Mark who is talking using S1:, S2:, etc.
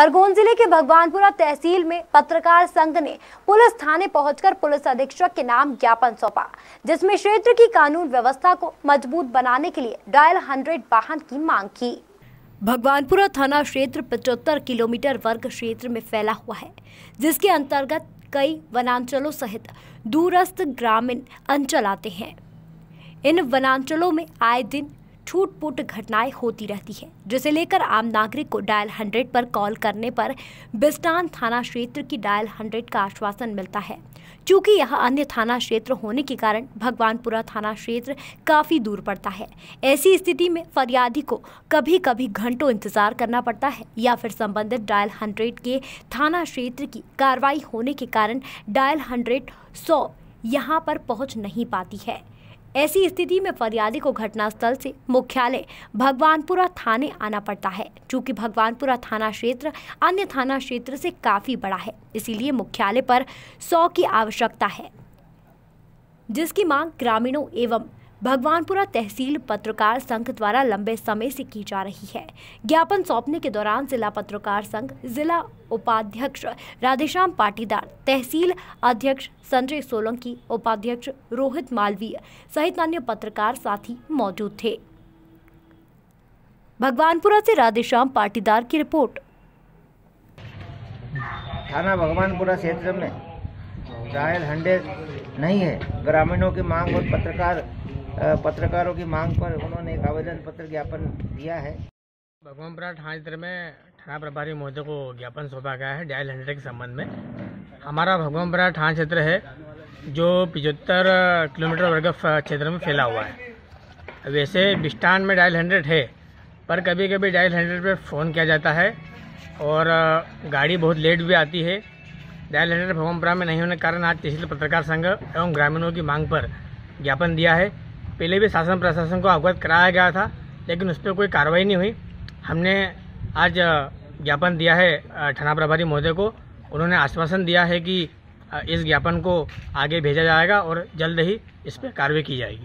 S1: खरगोन जिले के भगवानपुरा तहसील में पत्रकार संघ ने पुलिस थाने पहुंचकर पुलिस अधीक्षक के नाम ज्ञापन सौंपा जिसमें क्षेत्र की कानून व्यवस्था को मजबूत बनाने के लिए डायल हंड्रेड वाहन की मांग की भगवानपुरा थाना क्षेत्र पचहत्तर किलोमीटर वर्ग क्षेत्र में फैला हुआ है जिसके अंतर्गत कई वनांचलों सहित दूरस्थ ग्रामीण अंचल आते हैं इन वनांचलों में आए दिन छूटपुट घटनाएं होती रहती है जिसे लेकर आम नागरिक को डायल हंड्रेड पर कॉल करने पर बिस्टान थाना क्षेत्र की डायल हंड्रेड का आश्वासन मिलता है चूंकि यह अन्य थाना क्षेत्र होने के कारण भगवानपुरा थाना क्षेत्र काफी दूर पड़ता है ऐसी स्थिति में फरियादी को कभी कभी घंटों इंतजार करना पड़ता है या फिर संबंधित डायल हंड्रेड के थाना क्षेत्र की कार्रवाई होने के कारण डायल हंड्रेड सौ यहाँ पर पहुँच नहीं पाती है ऐसी स्थिति में फरियादी को घटनास्थल से मुख्यालय भगवानपुरा थाने आना पड़ता है चूंकि भगवानपुरा थाना क्षेत्र अन्य थाना क्षेत्र से काफ़ी बड़ा है इसीलिए मुख्यालय पर सौ की आवश्यकता है जिसकी मांग ग्रामीणों एवं भगवानपुरा तहसील पत्रकार संघ द्वारा लंबे समय से की जा रही है ज्ञापन सौंपने के दौरान जिला पत्रकार संघ जिला उपाध्यक्ष राधेश्याम पाटीदार तहसील अध्यक्ष संजय सोलंकी उपाध्यक्ष रोहित मालवीय सहित अन्य पत्रकार साथी मौजूद थे भगवानपुरा से राधेश्याम पाटीदार की रिपोर्ट
S2: थाना भगवानपुरा क्षेत्र में जायल हंडे नहीं है ग्रामीणों की मांग और पत्रकार पत्रकारों की मांग पर उन्होंने एक आवेदन पत्र ज्ञापन दिया है भगवान पुरा थाना में थाना प्रभारी महोदय को ज्ञापन सौंपा गया है डायल हंड्रेड के संबंध में हमारा भगवानपुरा थाना क्षेत्र है जो पिचहत्तर किलोमीटर वर्ग क्षेत्र में फैला हुआ है वैसे बिस्टान में डायल हंड्रेड है पर कभी कभी डायल हंड्रेड पर फ़ोन किया जाता है और गाड़ी बहुत लेट भी आती है डायल हंड्रेड भगवानपुरा में नहीं होने के कारण आज तहसील पत्रकार संघ एवं ग्रामीणों की मांग पर ज्ञापन दिया है पहले भी शासन प्रशासन को अवगत कराया गया था लेकिन उस पर कोई कार्रवाई नहीं हुई हमने आज ज्ञापन दिया है थाना प्रभारी महोदय को उन्होंने आश्वासन दिया है कि इस ज्ञापन को आगे भेजा जाएगा और जल्द ही इस पर कार्रवाई की जाएगी